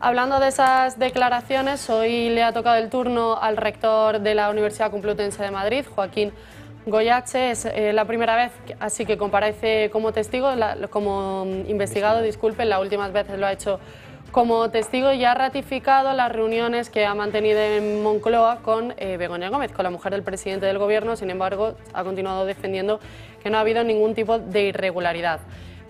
Hablando de esas declaraciones, hoy le ha tocado el turno al rector de la Universidad Complutense de Madrid, Joaquín Goyache. Es eh, la primera vez, así que comparece como testigo, como investigado, disculpen, las últimas veces lo ha hecho como testigo y ha ratificado las reuniones que ha mantenido en Moncloa con eh, Begoña Gómez, con la mujer del presidente del gobierno. Sin embargo, ha continuado defendiendo que no ha habido ningún tipo de irregularidad.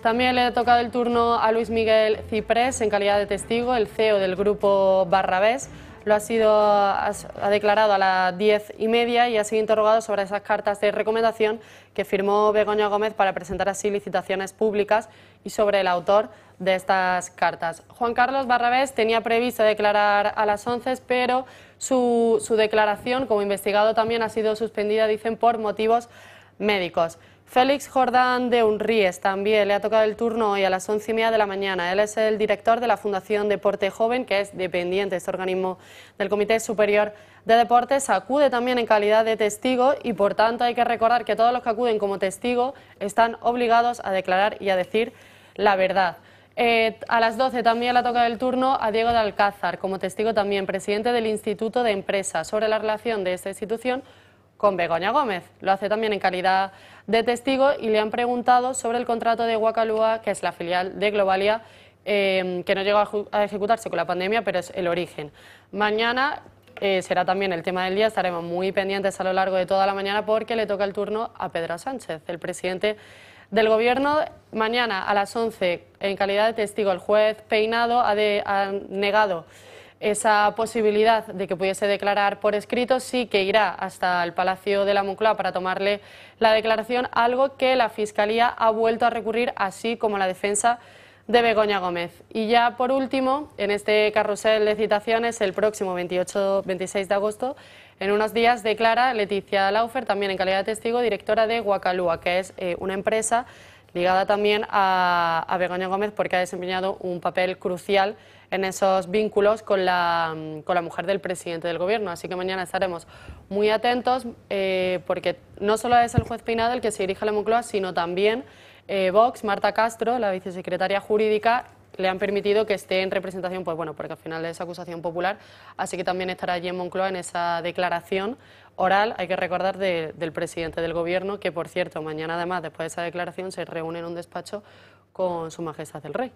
También le ha tocado el turno a Luis Miguel Ciprés en calidad de testigo, el CEO del grupo Barrabés. Lo ha, sido, ha declarado a las diez y media y ha sido interrogado sobre esas cartas de recomendación que firmó Begoña Gómez para presentar así licitaciones públicas y sobre el autor de estas cartas. Juan Carlos Barrabés tenía previsto declarar a las once, pero su declaración como investigado también ha sido suspendida, dicen, por motivos médicos. Félix Jordán de Unríes también le ha tocado el turno hoy a las once y media de la mañana. Él es el director de la Fundación Deporte Joven, que es dependiente de este organismo del Comité Superior de Deportes. Acude también en calidad de testigo y, por tanto, hay que recordar que todos los que acuden como testigo están obligados a declarar y a decir la verdad. Eh, a las doce también le ha tocado el turno a Diego de Alcázar, como testigo también, presidente del Instituto de Empresas, sobre la relación de esta institución con Begoña Gómez. Lo hace también en calidad de testigo y le han preguntado sobre el contrato de Guacalúa, que es la filial de Globalia, em, que no llegó a, ejecutarse con la pandemia, pero es el origen. Mañana eh, será también el tema del día, estaremos muy pendientes a lo largo de toda la mañana porque le toca el turno a Pedro Sánchez, el presidente del Gobierno. Mañana a las 11, en calidad de testigo, el juez Peinado ha, de, ha negado esa posibilidad de que pudiese declarar por escrito, sí que irá hasta el Palacio de la Moncloa para tomarle la declaración, algo que la Fiscalía ha vuelto a recurrir, así como la defensa de Begoña Gómez. Y ya por último, en este carrusel de citaciones, el próximo 28-26 de agosto, en unos días declara Leticia Laufer, también en calidad de testigo, directora de Guacalúa, que es eh, una empresa ligada también a, a, Begoña Gómez porque ha desempeñado un papel crucial en esos vínculos con la, mm, con la mujer del presidente del gobierno. Así que mañana estaremos muy atentos eh, porque no solo es el juez Peinado el que se dirige a la Moncloa, sino también eh, Vox, Marta Castro, la vicesecretaria jurídica, le han permitido que esté en representación, pues bueno, porque al final es acusación popular, así que también estará allí en Moncloa en esa declaración oral, hay que recordar, del presidente del Gobierno, que por cierto, mañana además, después de esa declaración, se reúne en un despacho con Su Majestad el Rey.